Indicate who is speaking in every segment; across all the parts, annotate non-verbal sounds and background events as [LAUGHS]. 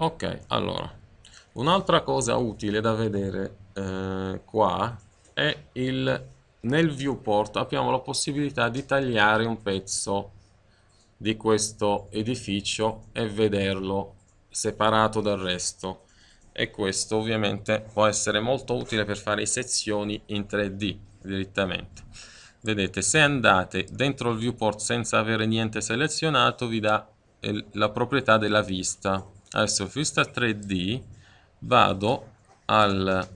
Speaker 1: ok allora un'altra cosa utile da vedere eh, qua è il nel viewport abbiamo la possibilità di tagliare un pezzo di questo edificio e vederlo separato dal resto e questo ovviamente può essere molto utile per fare sezioni in 3D direttamente vedete se andate dentro il viewport senza avere niente selezionato vi dà eh, la proprietà della vista adesso vista 3D vado al,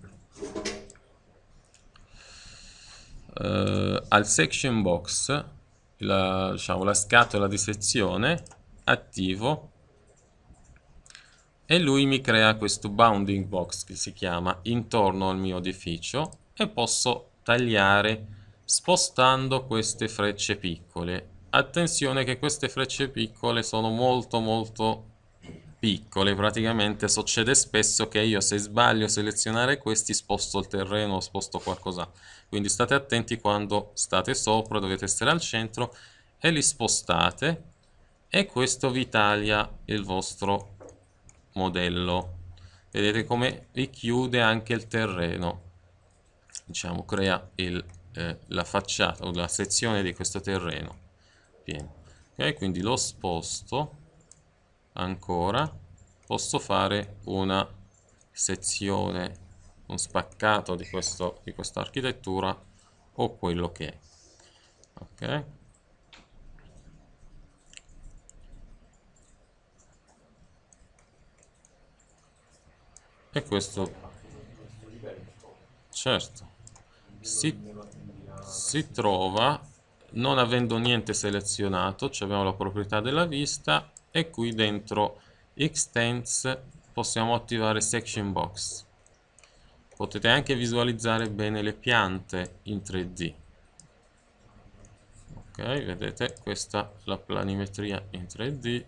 Speaker 1: eh, al section box la, diciamo, la scatola di sezione attivo e lui mi crea questo bounding box che si chiama intorno al mio edificio e posso tagliare spostando queste frecce piccole attenzione che queste frecce piccole sono molto molto piccole praticamente succede spesso che io se sbaglio a selezionare questi sposto il terreno o sposto qualcosa quindi state attenti quando state sopra dovete stare al centro e li spostate e questo vi taglia il vostro modello vedete come vi chiude anche il terreno diciamo crea il, eh, la facciata o la sezione di questo terreno pieno ok quindi lo sposto ancora posso fare una sezione un spaccato di, questo, di questa architettura o quello che è ok e questo certo si, si trova non avendo niente selezionato cioè abbiamo la proprietà della vista e qui dentro extends possiamo attivare section box potete anche visualizzare bene le piante in 3D ok vedete questa la planimetria in 3D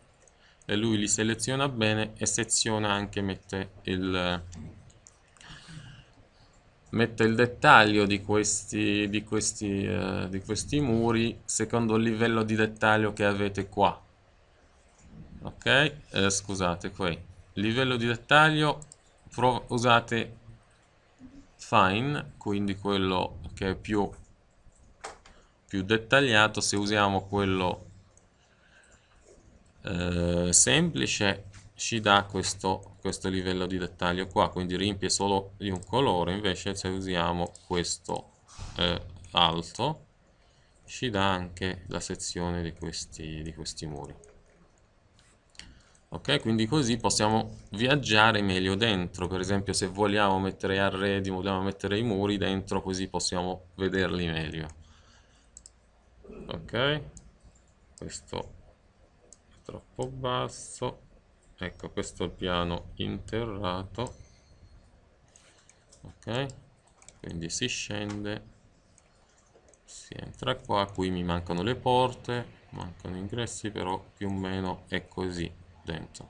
Speaker 1: e lui li seleziona bene e seziona anche mette il mette il dettaglio di questi, di questi, eh, di questi muri secondo il livello di dettaglio che avete qua ok eh, scusate qui livello di dettaglio usate fine quindi quello che è più più dettagliato se usiamo quello eh, semplice ci dà questo, questo livello di dettaglio qua quindi riempie solo di un colore invece se usiamo questo eh, alto ci dà anche la sezione di questi, di questi muri ok quindi così possiamo viaggiare meglio dentro per esempio se vogliamo mettere arredi vogliamo mettere i muri dentro così possiamo vederli meglio ok questo è troppo basso ecco questo è il piano interrato ok quindi si scende si entra qua qui mi mancano le porte mancano ingressi però più o meno è così dentro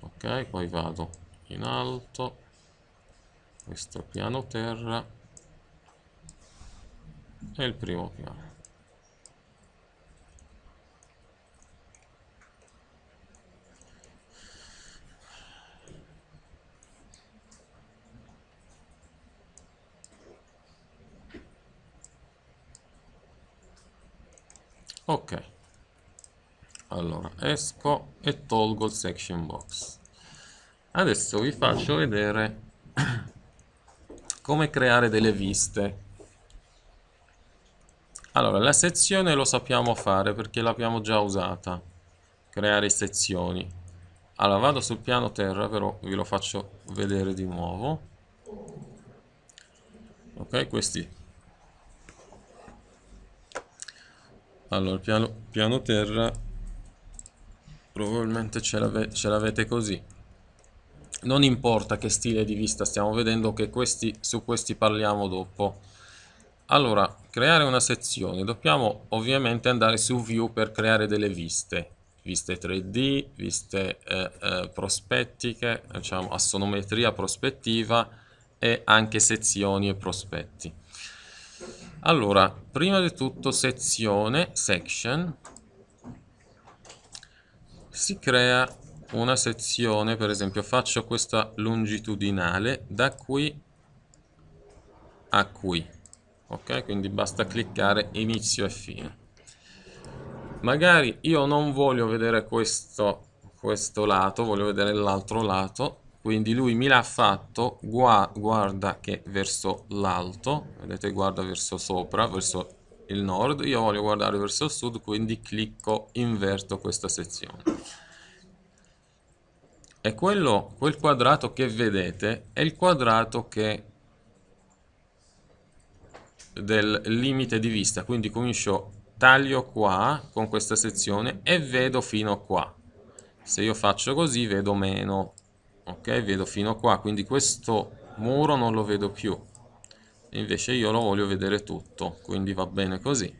Speaker 1: ok poi vado in alto questo piano terra e il primo piano ok allora esco e tolgo il section box adesso vi faccio vedere [CLEARS THROAT] come creare delle viste allora la sezione lo sappiamo fare perché l'abbiamo già usata creare sezioni allora vado sul piano terra però ve lo faccio vedere di nuovo ok questi allora piano, piano terra probabilmente ce l'avete così non importa che stile di vista stiamo vedendo che questi, su questi parliamo dopo allora creare una sezione dobbiamo ovviamente andare su view per creare delle viste viste 3d viste eh, eh, prospettiche diciamo assonometria prospettiva e anche sezioni e prospetti allora prima di tutto sezione section si crea una sezione, per esempio faccio questa longitudinale da qui a qui, ok? Quindi basta cliccare inizio e fine. Magari io non voglio vedere questo, questo lato, voglio vedere l'altro lato, quindi lui mi l'ha fatto, guarda che verso l'alto, vedete guarda verso sopra, verso il nord, io voglio guardare verso il sud, quindi clicco inverto questa sezione. E quello, quel quadrato che vedete è il quadrato che del limite di vista, quindi comincio taglio qua con questa sezione e vedo fino a qua. Se io faccio così vedo meno, ok? Vedo fino a qua, quindi questo muro non lo vedo più invece io lo voglio vedere tutto quindi va bene così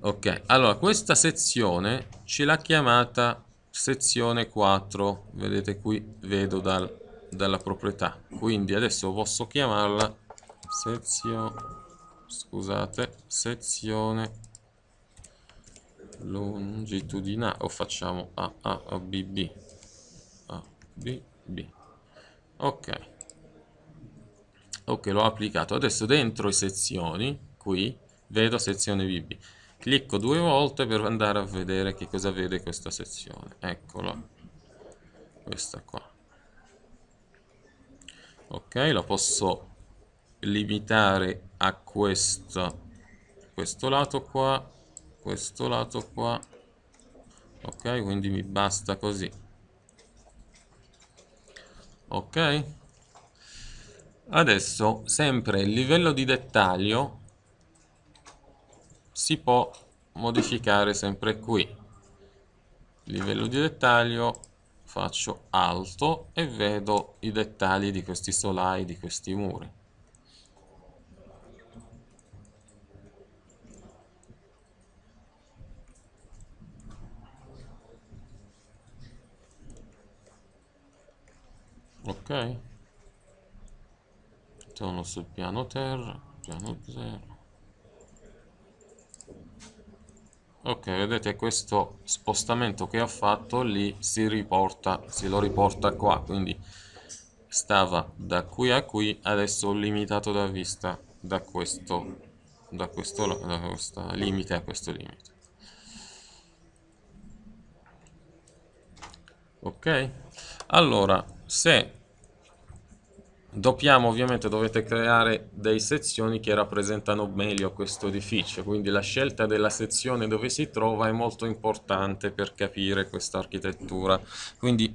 Speaker 1: ok allora questa sezione ce l'ha chiamata sezione 4 vedete qui vedo dal, dalla proprietà quindi adesso posso chiamarla sezione scusate sezione longitudinale o facciamo A A B B A B B ok ok l'ho applicato adesso dentro sezioni qui vedo sezione bb clicco due volte per andare a vedere che cosa vede questa sezione eccola questa qua ok la posso limitare a questa questo lato qua questo lato qua ok quindi mi basta così ok adesso sempre il livello di dettaglio si può modificare sempre qui livello di dettaglio faccio alto e vedo i dettagli di questi solai di questi muri ok mettono sul piano terra, piano zero. ok vedete questo spostamento che ha fatto lì si riporta si lo riporta qua quindi stava da qui a qui adesso limitato da vista da questo da questo da questa limite a questo limite ok allora se dobbiamo ovviamente dovete creare dei sezioni che rappresentano meglio questo edificio, quindi la scelta della sezione dove si trova è molto importante per capire questa architettura. Quindi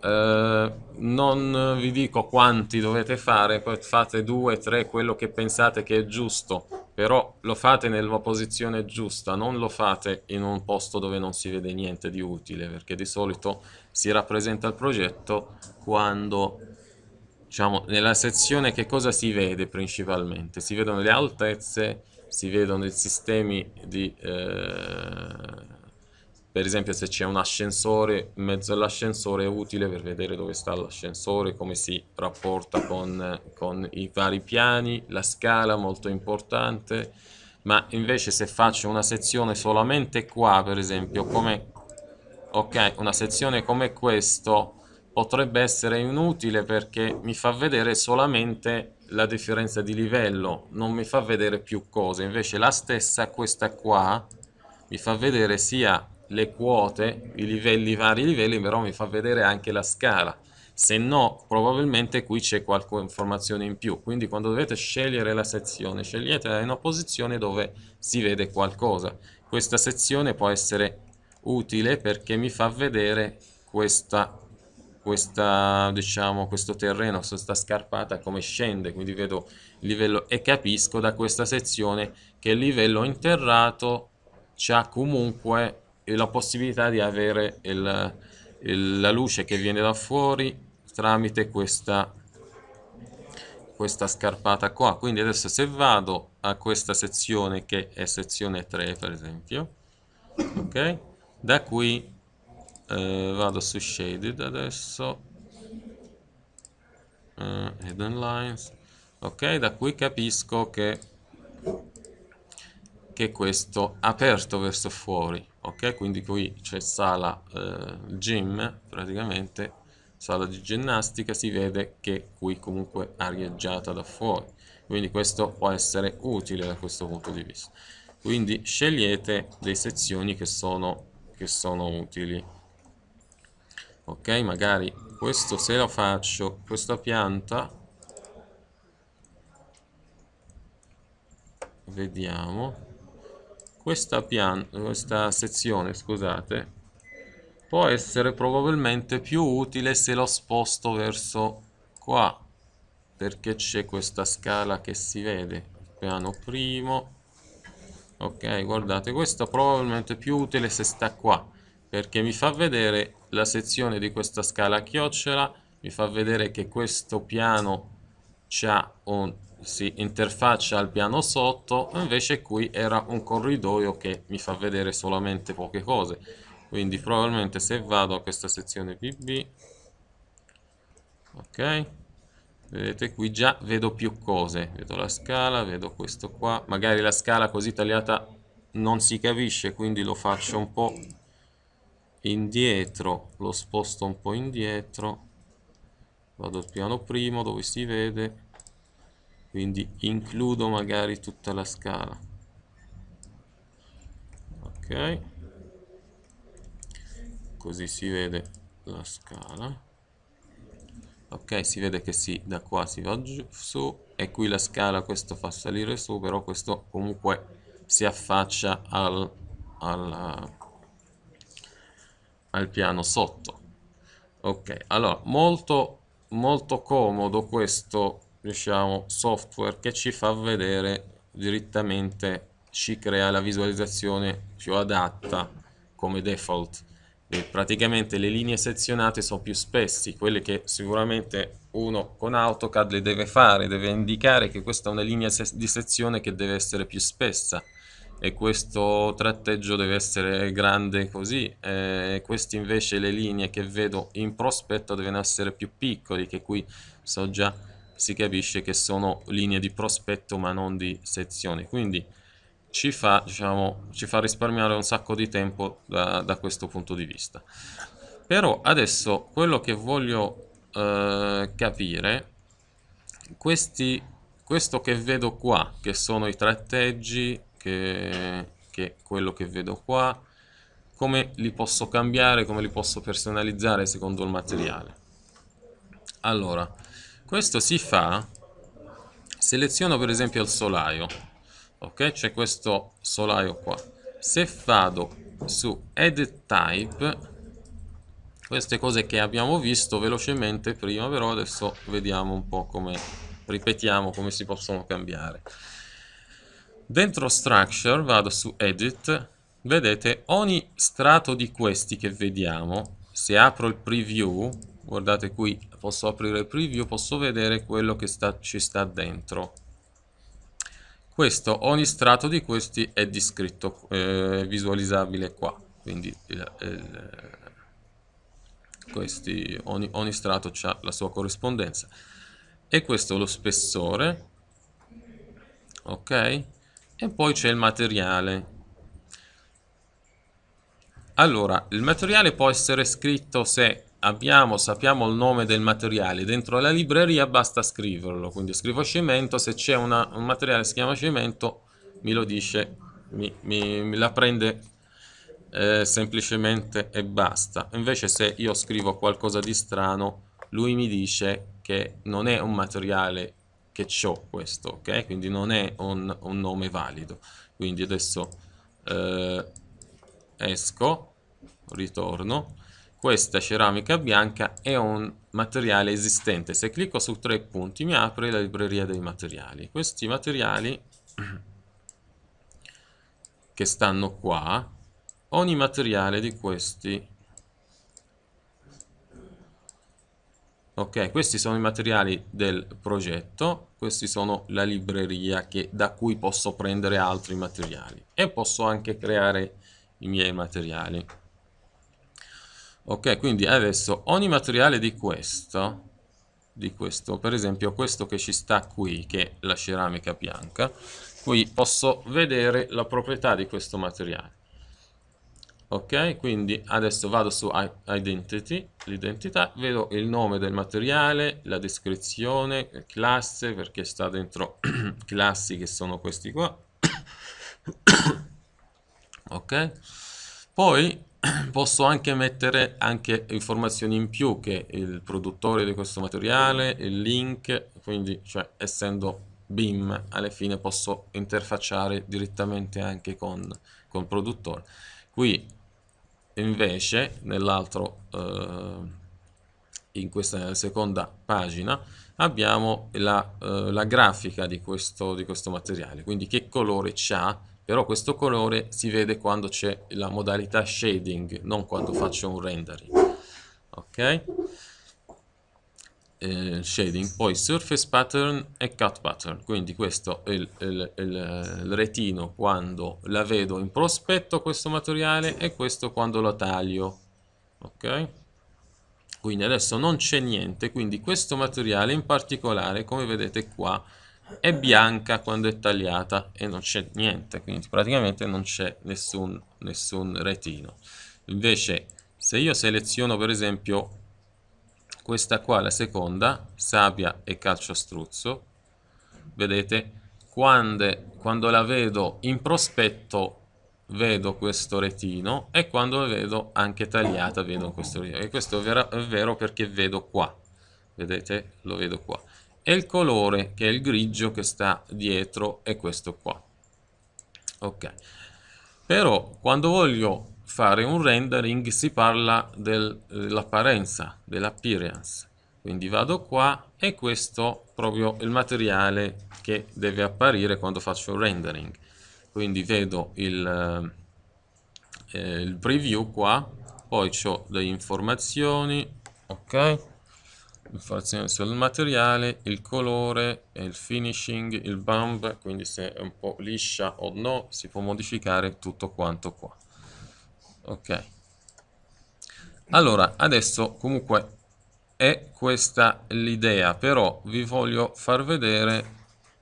Speaker 1: eh, non vi dico quanti dovete fare, poi fate due, tre, quello che pensate che è giusto, però lo fate nella posizione giusta, non lo fate in un posto dove non si vede niente di utile, perché di solito si rappresenta il progetto quando diciamo, nella sezione che cosa si vede principalmente? Si vedono le altezze, si vedono i sistemi di... Eh, per esempio se c'è un ascensore, in mezzo all'ascensore è utile per vedere dove sta l'ascensore, come si rapporta con, con i vari piani, la scala molto importante, ma invece se faccio una sezione solamente qua, per esempio, come... Ok, una sezione come questo, potrebbe essere inutile perché mi fa vedere solamente la differenza di livello, non mi fa vedere più cose. Invece la stessa, questa qua, mi fa vedere sia le quote, i livelli, i vari livelli, però mi fa vedere anche la scala. Se no, probabilmente qui c'è qualche informazione in più. Quindi quando dovete scegliere la sezione, sceglietela in una posizione dove si vede qualcosa. Questa sezione può essere utile perché mi fa vedere questa questa, diciamo, questo terreno, questa scarpata come scende, quindi vedo il livello e capisco da questa sezione che il livello interrato ha comunque la possibilità di avere il, il, la luce che viene da fuori tramite questa, questa scarpata qua. Quindi adesso se vado a questa sezione che è sezione 3 per esempio, ok? Da qui eh, vado su shaded adesso eh, hidden lines ok da qui capisco che che questo aperto verso fuori ok quindi qui c'è sala eh, gym praticamente sala di ginnastica si vede che qui comunque arieggiata da fuori quindi questo può essere utile da questo punto di vista quindi scegliete le sezioni che sono, che sono utili ok magari questo se lo faccio questa pianta vediamo questa, pianta, questa sezione scusate può essere probabilmente più utile se lo sposto verso qua perché c'è questa scala che si vede piano primo ok guardate questo probabilmente è più utile se sta qua perché mi fa vedere la sezione di questa scala a chiocciola mi fa vedere che questo piano un, si interfaccia al piano sotto invece qui era un corridoio che mi fa vedere solamente poche cose quindi probabilmente se vado a questa sezione BB ok vedete qui già vedo più cose vedo la scala, vedo questo qua magari la scala così tagliata non si capisce quindi lo faccio un po' indietro lo sposto un po' indietro vado al piano primo dove si vede quindi includo magari tutta la scala ok così si vede la scala ok si vede che sì da qua si va giù su e qui la scala questo fa salire su però questo comunque si affaccia al, al al piano sotto. Ok, allora, molto, molto comodo questo diciamo, software che ci fa vedere direttamente, ci crea la visualizzazione più adatta come default. E praticamente le linee sezionate sono più spessi quelle che sicuramente uno con AutoCAD le deve fare, deve indicare che questa è una linea di sezione che deve essere più spessa e questo tratteggio deve essere grande così eh, queste invece le linee che vedo in prospetto devono essere più piccole che qui so già si capisce che sono linee di prospetto ma non di sezione quindi ci fa, diciamo, ci fa risparmiare un sacco di tempo da, da, questo punto di vista però adesso quello che voglio eh, capire questi questo che vedo qua che sono i tratteggi che, che quello che vedo qua come li posso cambiare, come li posso personalizzare secondo il materiale allora questo si fa seleziono per esempio il solaio ok c'è questo solaio qua se vado su add type queste cose che abbiamo visto velocemente prima però adesso vediamo un po' come ripetiamo come si possono cambiare Dentro Structure vado su Edit, vedete ogni strato di questi che vediamo, se apro il preview, guardate qui, posso aprire il preview, posso vedere quello che sta, ci sta dentro. Questo, ogni strato di questi è descritto, eh, visualizzabile qua, quindi il, il, eh, questi, ogni, ogni strato ha la sua corrispondenza. E questo è lo spessore, ok? e poi c'è il materiale allora il materiale può essere scritto se abbiamo sappiamo il nome del materiale dentro la libreria basta scriverlo quindi scrivo cemento se c'è un materiale che si chiama cemento mi lo dice mi, mi, mi la prende eh, semplicemente e basta invece se io scrivo qualcosa di strano lui mi dice che non è un materiale che ho questo, ok? Quindi non è un, un nome valido. Quindi adesso eh, esco, ritorno. Questa ceramica bianca è un materiale esistente. Se clicco su tre punti mi apre la libreria dei materiali. Questi materiali [CLEARS THROAT] che stanno qua, ogni materiale di questi Ok, questi sono i materiali del progetto, questi sono la libreria che, da cui posso prendere altri materiali e posso anche creare i miei materiali. Ok, quindi adesso ogni materiale di questo, di questo, per esempio questo che ci sta qui, che è la ceramica bianca, qui posso vedere la proprietà di questo materiale ok quindi adesso vado su identity l'identità vedo il nome del materiale la descrizione classe perché sta dentro [CLEARS THROAT] classi che sono questi qua [COUGHS] ok poi [CLEARS THROAT] posso anche mettere anche informazioni in più che il produttore di questo materiale il link quindi cioè essendo BIM alla fine posso interfacciare direttamente anche con il produttore qui invece nell'altro eh, in questa seconda pagina abbiamo la, eh, la grafica di questo, di questo, materiale, quindi che colore c'ha, però questo colore si vede quando c'è la modalità shading, non quando faccio un rendering. Ok? eh, shading, poi surface pattern e cut pattern, quindi questo è il, il, il, eh, il, retino quando la vedo in prospetto questo materiale e questo quando la taglio, ok? Quindi adesso non c'è niente, quindi questo materiale in particolare, come vedete qua, è bianca quando è tagliata e non c'è niente, quindi praticamente non c'è nessun, nessun retino. Invece se io seleziono per esempio questa qua la seconda, sabbia e calciastruzzo, vedete? Quando, quando la vedo in prospetto vedo questo retino e quando la vedo anche tagliata vedo questo retino. E questo è vero, è vero perché vedo qua, vedete? Lo vedo qua. E il colore che è il grigio che sta dietro è questo qua. Ok. Però quando voglio fare un rendering si parla dell'apparenza, dell'appearance. Quindi vado qua e questo proprio il materiale che deve apparire quando faccio il rendering. Quindi vedo il, eh, eh il preview qua, poi ho delle informazioni, ok? Informazioni sul materiale, il colore, il finishing, il bump, quindi se è un po' liscia o no si può modificare tutto quanto qua ok allora adesso comunque è questa l'idea però vi voglio far vedere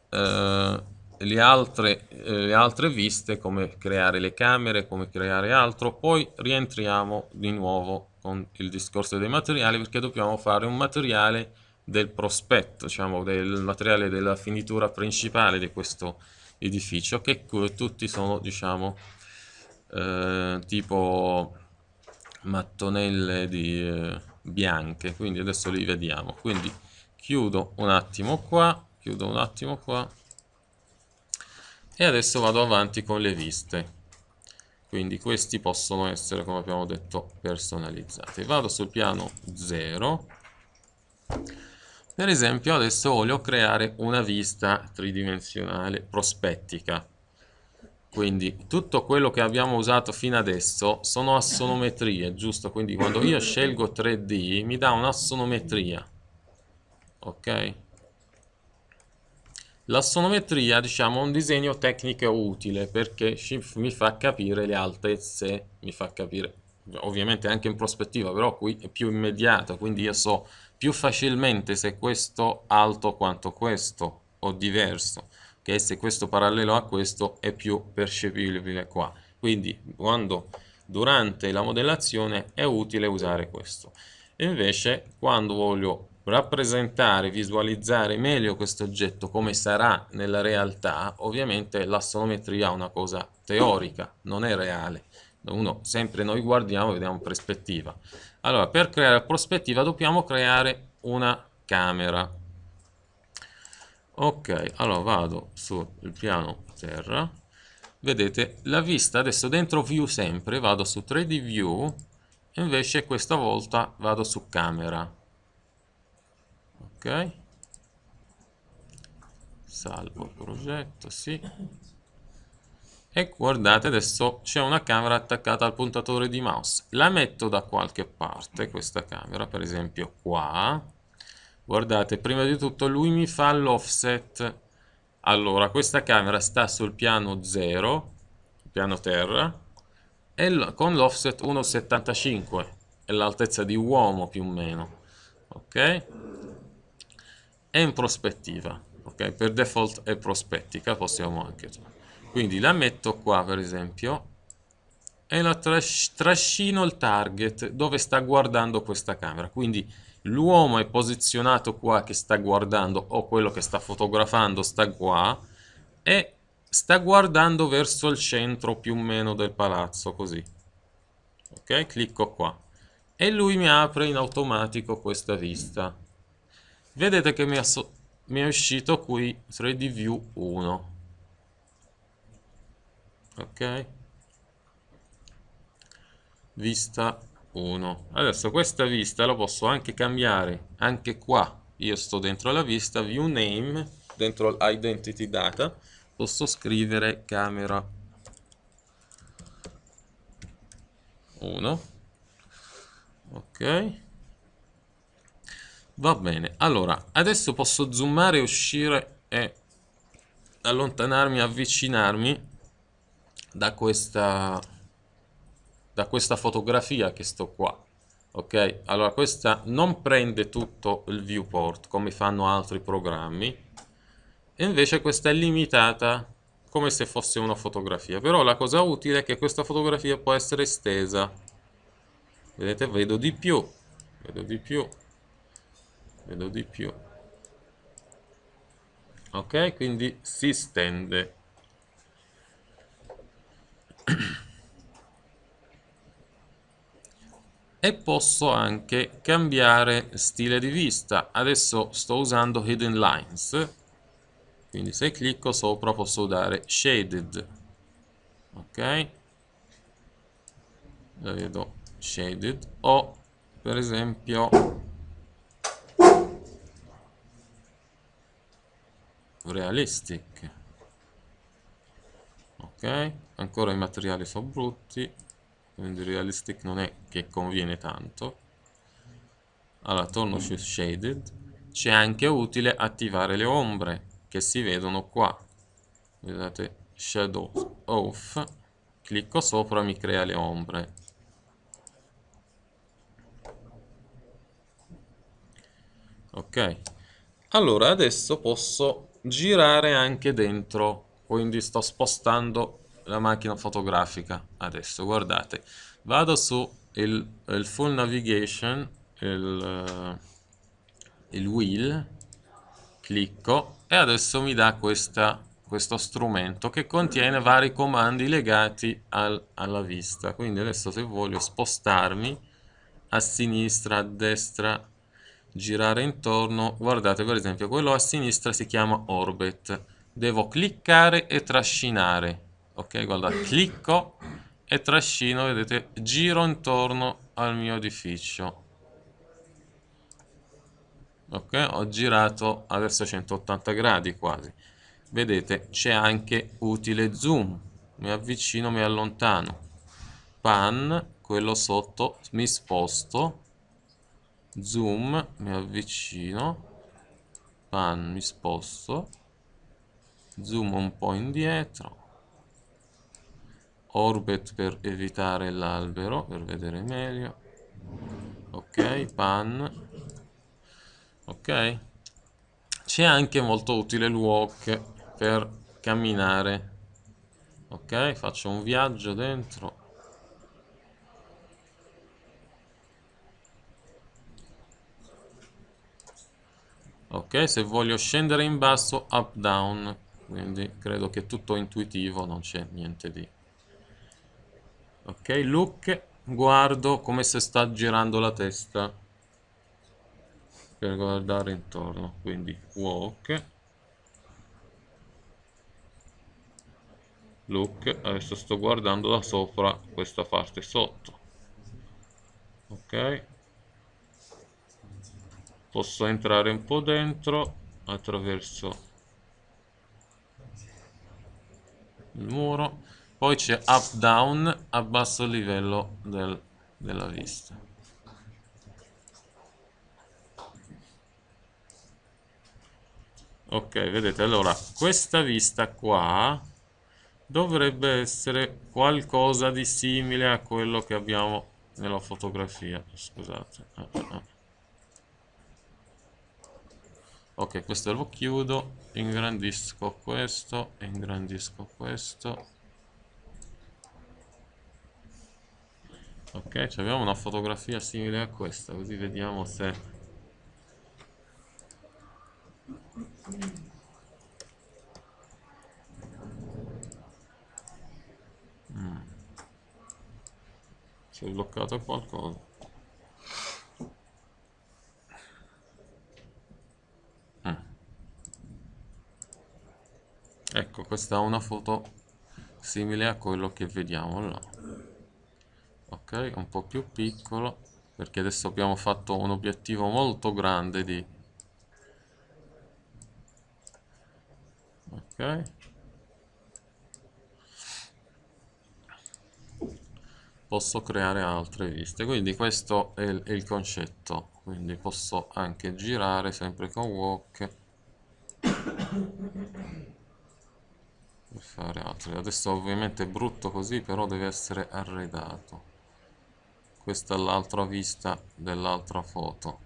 Speaker 1: eh, le, altre, eh, le altre viste come creare le camere come creare altro poi rientriamo di nuovo con il discorso dei materiali perché dobbiamo fare un materiale del prospetto diciamo del materiale della finitura principale di questo edificio che tutti sono diciamo eh, tipo mattonelle di, eh, bianche quindi adesso li vediamo quindi chiudo un attimo qua chiudo un attimo qua e adesso vado avanti con le viste quindi questi possono essere come abbiamo detto personalizzati vado sul piano 0 per esempio adesso voglio creare una vista tridimensionale prospettica quindi tutto quello che abbiamo usato fino adesso sono assonometrie, giusto? Quindi quando io scelgo 3D mi dà un'assonometria, ok? L'assonometria, diciamo, è un disegno tecnico utile perché mi fa capire le altezze, mi fa capire ovviamente anche in prospettiva, però qui è più immediato, quindi io so più facilmente se questo alto quanto questo o diverso che se questo parallelo a questo è più percepibile qua. Quindi quando durante la modellazione è utile usare questo. Invece quando voglio rappresentare, visualizzare meglio questo oggetto come sarà nella realtà, ovviamente l'astrometria è una cosa teorica, non è reale. Uno, sempre noi guardiamo e vediamo prospettiva. Allora, per creare prospettiva dobbiamo creare una camera ok allora vado sul piano terra vedete la vista adesso dentro view sempre vado su 3d view invece questa volta vado su camera ok salvo progetto sì e guardate adesso c'è una camera attaccata al puntatore di mouse la metto da qualche parte questa camera per esempio qua guardate prima di tutto lui mi fa l'offset allora questa camera sta sul piano 0 piano terra e con l'offset 1,75 è l'altezza di uomo più o meno ok è in prospettiva ok per default è prospettica possiamo anche quindi la metto qua per esempio e la trascino il target dove sta guardando questa camera quindi l'uomo è posizionato qua che sta guardando o quello che sta fotografando sta qua e sta guardando verso il centro più o meno del palazzo così ok clicco qua e lui mi apre in automatico questa vista vedete che mi, mi è uscito qui 3D View 1 ok vista 1 adesso questa vista la posso anche cambiare anche qua io sto dentro la vista view name dentro identity data posso scrivere camera 1 ok va bene allora adesso posso zoomare uscire e allontanarmi avvicinarmi da questa da questa fotografia che sto qua ok allora questa non prende tutto il viewport come fanno altri programmi e invece questa è limitata come se fosse una fotografia però la cosa utile è che questa fotografia può essere estesa vedete vedo di più vedo di più vedo di più ok quindi si stende e posso anche cambiare stile di vista. Adesso sto usando Hidden Lines, quindi se clicco sopra posso usare Shaded, ok? La vedo Shaded o per esempio Realistic, ok? Ancora i materiali sono brutti, quindi realistic non è che conviene tanto allora torno su shaded c'è anche utile attivare le ombre che si vedono qua vedete shadow off clicco sopra e mi crea le ombre ok allora adesso posso girare anche dentro quindi sto spostando la macchina fotografica adesso guardate vado su il, il full navigation il, eh, il wheel clicco e adesso mi dà questa, questo strumento che contiene vari comandi legati al, alla vista quindi adesso se voglio spostarmi a sinistra, a destra girare intorno guardate per esempio quello a sinistra si chiama orbit devo cliccare e trascinare ok guarda clicco e trascino vedete giro intorno al mio edificio ok ho girato adesso 180 gradi quasi vedete c'è anche utile zoom mi avvicino mi allontano pan quello sotto mi sposto zoom mi avvicino pan mi sposto zoom un po' indietro Orbet per evitare l'albero, per vedere meglio. Ok, pan. Ok. C'è anche molto utile il walk per camminare. Ok, faccio un viaggio dentro. ok se voglio scendere in basso up down quindi credo che tutto intuitivo non c'è niente di Ok, look, guardo come se sta girando la testa per guardare intorno, quindi walk, look, adesso sto guardando da sopra questa parte sotto, ok, posso entrare un po' dentro attraverso il muro poi c'è up down, a basso livello del, della vista. Ok, vedete, allora questa vista qua dovrebbe essere qualcosa di simile a quello che abbiamo nella fotografia. Scusate. Ok, questo lo chiudo, ingrandisco questo, ingrandisco questo, Ok, abbiamo una fotografia simile a questa, così vediamo se... Mm. Si è bloccato qualcosa. Mm. Ecco, questa è una foto simile a quello che vediamo là ok un po' più piccolo perché adesso abbiamo fatto un obiettivo molto grande di ok posso creare altre viste quindi questo è il, è il concetto quindi posso anche girare sempre con walk per fare altro adesso ovviamente è brutto così però deve essere arredato questa è l'altra vista dell'altra foto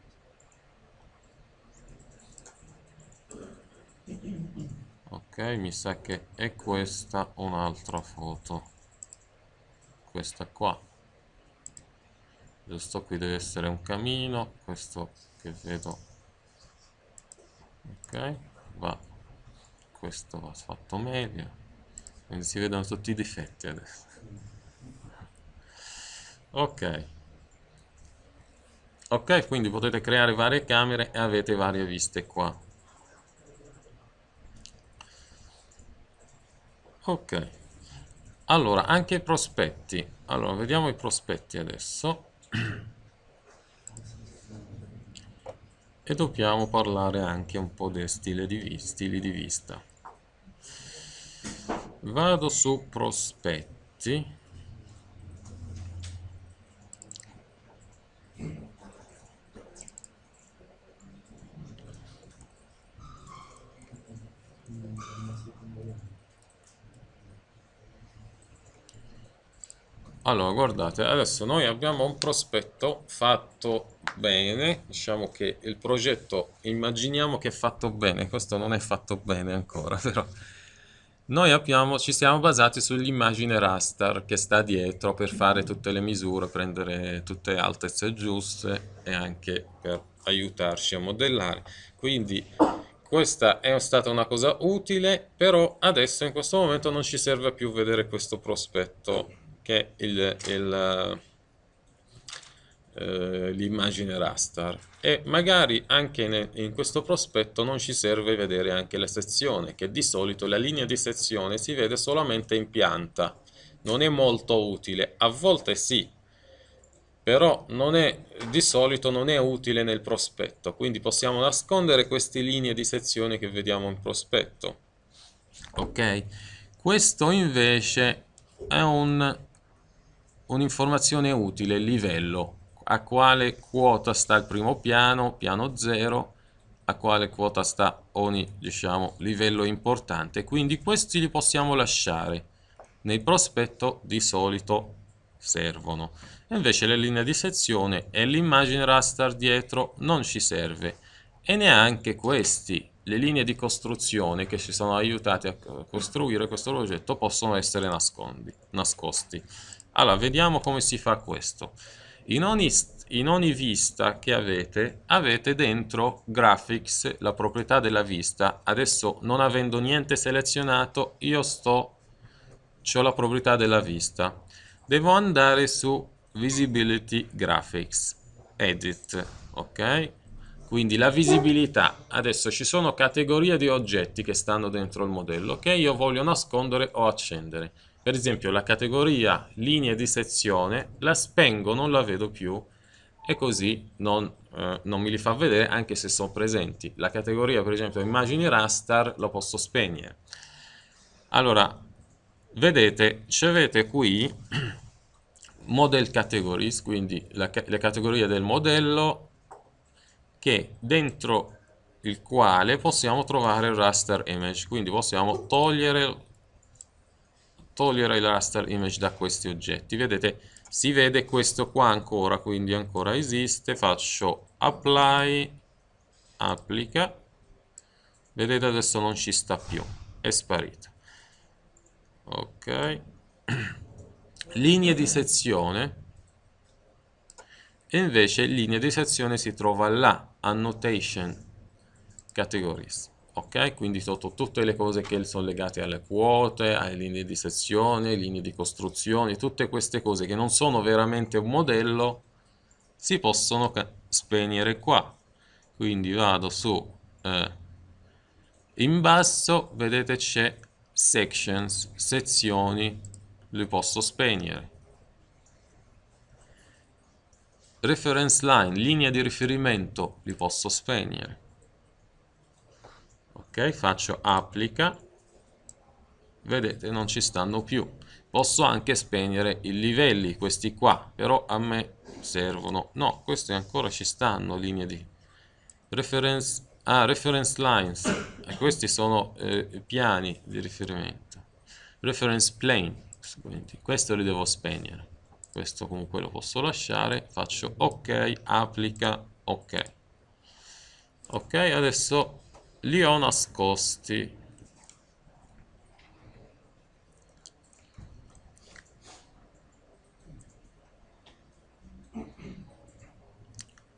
Speaker 1: ok mi sa che è questa un'altra foto questa qua questo qui deve essere un camino questo che vedo ok va questo va fatto meglio quindi si vedono tutti i difetti adesso ok ok quindi potete creare varie camere e avete varie viste qua ok allora anche i prospetti allora vediamo i prospetti adesso e dobbiamo parlare anche un po' di stile di stili di vista vado su prospetti allora guardate adesso noi abbiamo un prospetto fatto bene diciamo che il progetto immaginiamo che è fatto bene questo non è fatto bene ancora [LAUGHS] però noi abbiamo, ci siamo basati sull'immagine raster che sta dietro per fare tutte le misure prendere tutte le altezze giuste e anche per aiutarci a modellare quindi questa è stata una cosa utile però adesso in questo momento non ci serve più vedere questo prospetto che è il, il, eh, l'immagine raster e magari anche ne, in questo prospetto non ci serve vedere anche la sezione che di solito la linea di sezione si vede solamente in pianta non è molto utile a volte sì però non è, di solito non è utile nel prospetto quindi possiamo nascondere queste linee di sezione che vediamo in prospetto ok questo invece è un un'informazione utile, livello, a quale quota sta il primo piano, piano 0, a quale quota sta ogni diciamo, livello importante, quindi questi li possiamo lasciare, nel prospetto di solito servono, invece le linee di sezione e l'immagine raster dietro non ci serve, e neanche questi, le linee di costruzione che ci sono aiutate a costruire questo progetto possono essere nascondi, nascosti. Allora, vediamo come si fa questo. In ogni, in ogni vista che avete, avete dentro graphics, la proprietà della vista. Adesso, non avendo niente selezionato, io sto... ho la proprietà della vista. Devo andare su Visibility Graphics, Edit, ok? Quindi la visibilità. Adesso ci sono categorie di oggetti che stanno dentro il modello che io voglio nascondere o accendere per esempio la categoria linee di sezione la spengo, non la vedo più e così non, eh, non me li fa vedere anche se sono presenti. La categoria per esempio immagini raster la posso spegnere. Allora, vedete, avete qui [CLEARS THROAT] model categories, quindi la, le categorie del modello che dentro il quale possiamo trovare il raster image, quindi possiamo togliere togliere il raster image da questi oggetti vedete si vede questo qua ancora quindi ancora esiste faccio apply applica vedete adesso non ci sta più è sparito. ok [CLEARS THROAT] linee di sezione e invece linea di sezione si trova là annotation categories ok? Quindi sotto tutte le cose che sono legate alle quote, alle linee di sezione, linee di costruzione, tutte queste cose che non sono veramente un modello, si possono spegnere qua. Quindi vado su, eh, in basso vedete c'è sections, sezioni, li posso spegnere. Reference line, linea di riferimento, li posso spegnere ok faccio applica vedete non ci stanno più posso anche spegnere i livelli questi qua però a me servono no questi ancora ci stanno linee di reference ah, reference lines e questi sono eh, piani di riferimento reference plane questo li devo spegnere questo comunque lo posso lasciare faccio ok applica ok ok adesso li ho nascosti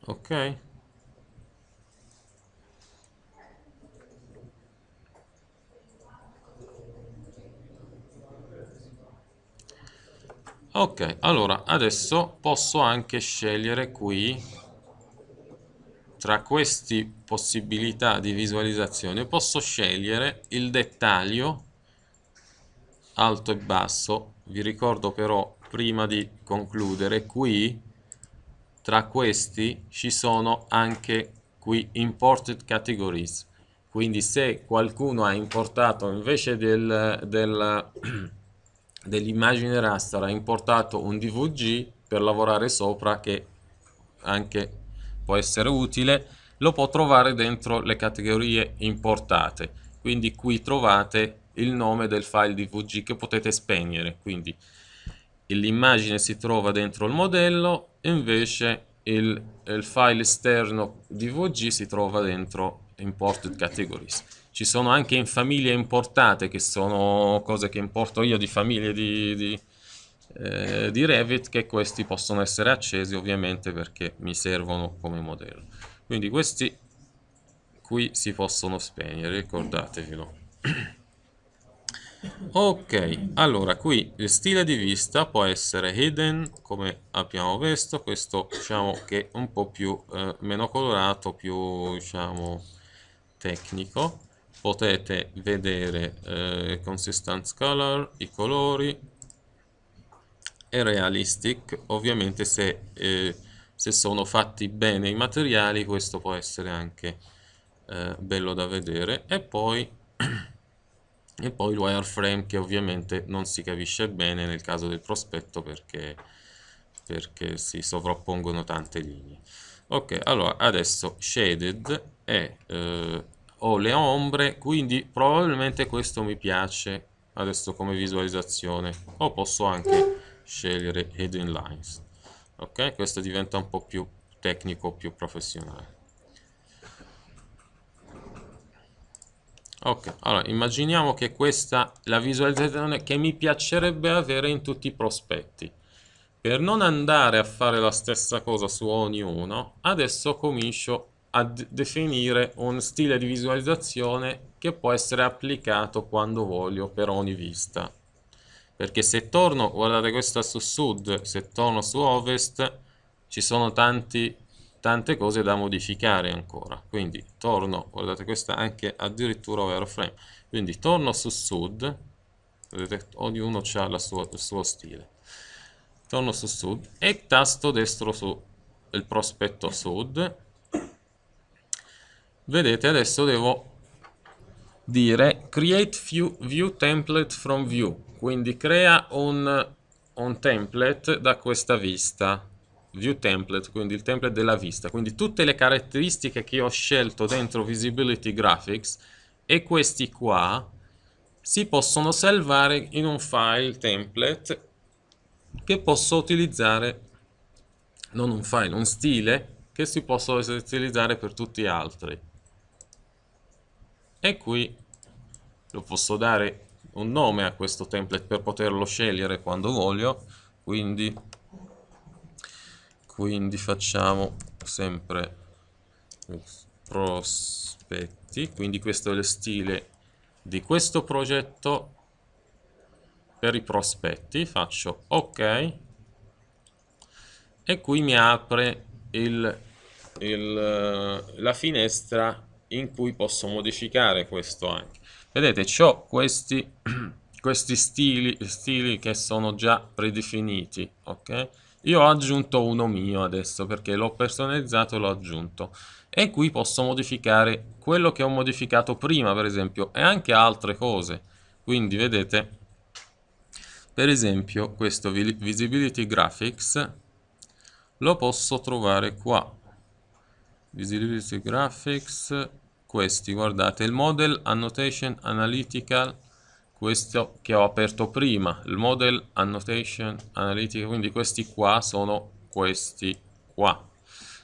Speaker 1: ok ok allora adesso posso anche scegliere qui tra queste possibilità di visualizzazione posso scegliere il dettaglio alto e basso vi ricordo però prima di concludere qui tra questi ci sono anche qui imported categories quindi se qualcuno ha importato invece del, del, [CLEARS THROAT] dell'immagine raster ha importato un dvg per lavorare sopra che anche può essere utile lo può trovare dentro le categorie importate quindi qui trovate il nome del file dvg che potete spegnere quindi l'immagine si trova dentro il modello invece il, il, file esterno dvg si trova dentro imported categories ci sono anche in famiglie importate che sono cose che importo io di famiglie di, di eh, di Revit che questi possono essere accesi ovviamente perché mi servono come modello. Quindi questi qui si possono spegnere, ricordatevelo. [CLEARS THROAT] ok, allora qui il stile di vista può essere hidden come abbiamo visto, questo diciamo che è un po' più eh, meno colorato, più diciamo tecnico potete vedere eh, consistence color, i colori, e realistic ovviamente se, eh, se sono fatti bene i materiali questo può essere anche eh, bello da vedere e poi, [CLEARS THROAT] e poi il wireframe che ovviamente non si capisce bene nel caso del prospetto perché, perché si sovrappongono tante linee ok allora adesso shaded e eh, ho le ombre quindi probabilmente questo mi piace adesso come visualizzazione o posso anche scegliere head Lines. ok questo diventa un po più tecnico più professionale ok allora immaginiamo che questa è la visualizzazione che mi piacerebbe avere in tutti i prospetti per non andare a fare la stessa cosa su ognuno adesso comincio a definire un stile di visualizzazione che può essere applicato quando voglio per ogni vista perché se torno, guardate questa su sud, se torno su ovest, ci sono tanti, tante cose da modificare ancora. Quindi torno, guardate questa anche addirittura overframe. Quindi torno su sud, vedete, ognuno ha sua, il suo stile. Torno su sud e tasto destro su il prospetto sud. Vedete, adesso devo dire create view template from view quindi crea un, un template da questa vista. View template, quindi il template della vista. Quindi tutte le caratteristiche che ho scelto dentro Visibility Graphics e questi qua si possono salvare in un file template che posso utilizzare, non un file, un stile che si possa utilizzare per tutti gli altri. E qui lo posso dare un nome a questo template per poterlo scegliere quando voglio quindi, quindi facciamo sempre prospetti quindi questo è lo stile di questo progetto per i prospetti faccio ok e qui mi apre il, il, la finestra in cui posso modificare questo anche Vedete, ho questi, [CLEARS THROAT] questi stili, stili, che sono già predefiniti, ok? Io ho aggiunto uno mio adesso perché l'ho personalizzato e l'ho aggiunto. E qui posso modificare quello che ho modificato prima, per esempio, e anche altre cose. Quindi, vedete, per esempio, questo Visibility Graphics lo posso trovare qua. Visibility Graphics questi, guardate, il Model Annotation Analytical, questo che ho aperto prima, il Model Annotation Analytical, quindi questi qua sono questi qua.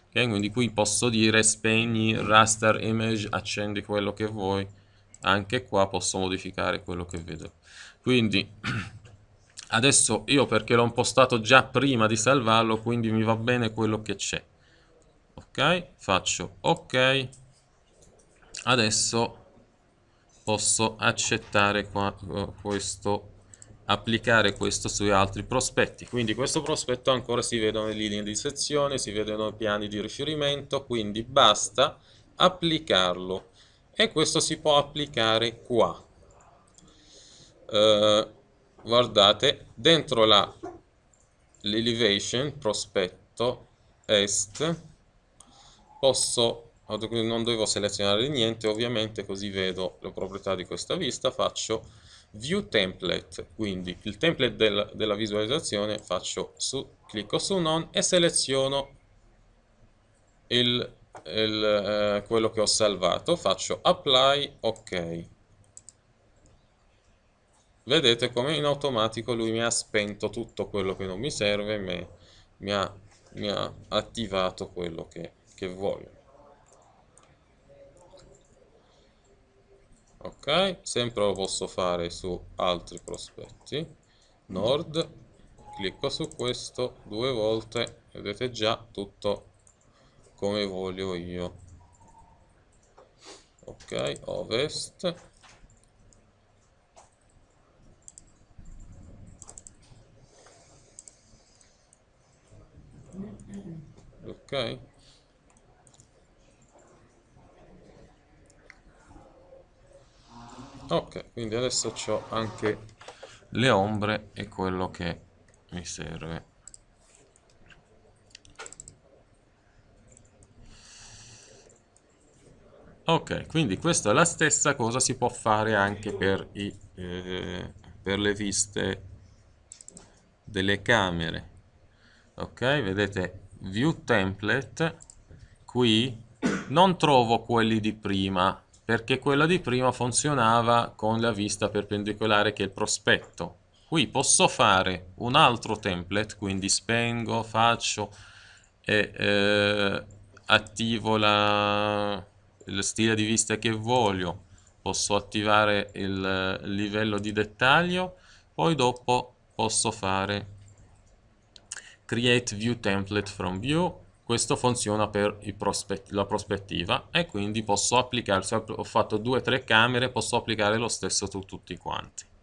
Speaker 1: Okay? Quindi qui posso dire spegni raster image, accendi quello che vuoi, anche qua posso modificare quello che vedo. Quindi [CLEARS THROAT] adesso io perché l'ho impostato già prima di salvarlo, quindi mi va bene quello che c'è. Ok, faccio ok adesso posso accettare qua, eh, questo applicare questo sui altri prospetti quindi questo prospetto ancora si vedono le linee di sezione si vedono i piani di riferimento quindi basta applicarlo e questo si può applicare qua eh, guardate dentro la l'elevation prospetto est posso non devo selezionare niente ovviamente così vedo le proprietà di questa vista faccio view template quindi il template del, della visualizzazione faccio su clicco su non e seleziono il, il, eh, quello che ho salvato faccio apply ok vedete come in automatico lui mi ha spento tutto quello che non mi serve mi, mi, ha, mi ha, attivato quello che, che voglio ok sempre lo posso fare su altri prospetti nord clicco su questo due volte vedete già tutto come voglio io ok ovest ok ok quindi adesso ho anche le ombre e quello che mi serve ok quindi questa è la stessa cosa si può fare anche per, i, eh, per le viste delle camere ok vedete view template qui non trovo quelli di prima perché quella di prima funzionava con la vista perpendicolare che è il prospetto. Qui posso fare un altro template, quindi spengo, faccio e eh, attivo la, la stile di vista che voglio, posso attivare il livello di dettaglio, poi dopo posso fare create view template from view questo funziona per prospett la prospettiva e quindi posso applicare, se ho fatto due o tre camere, posso applicare lo stesso su tutti quanti.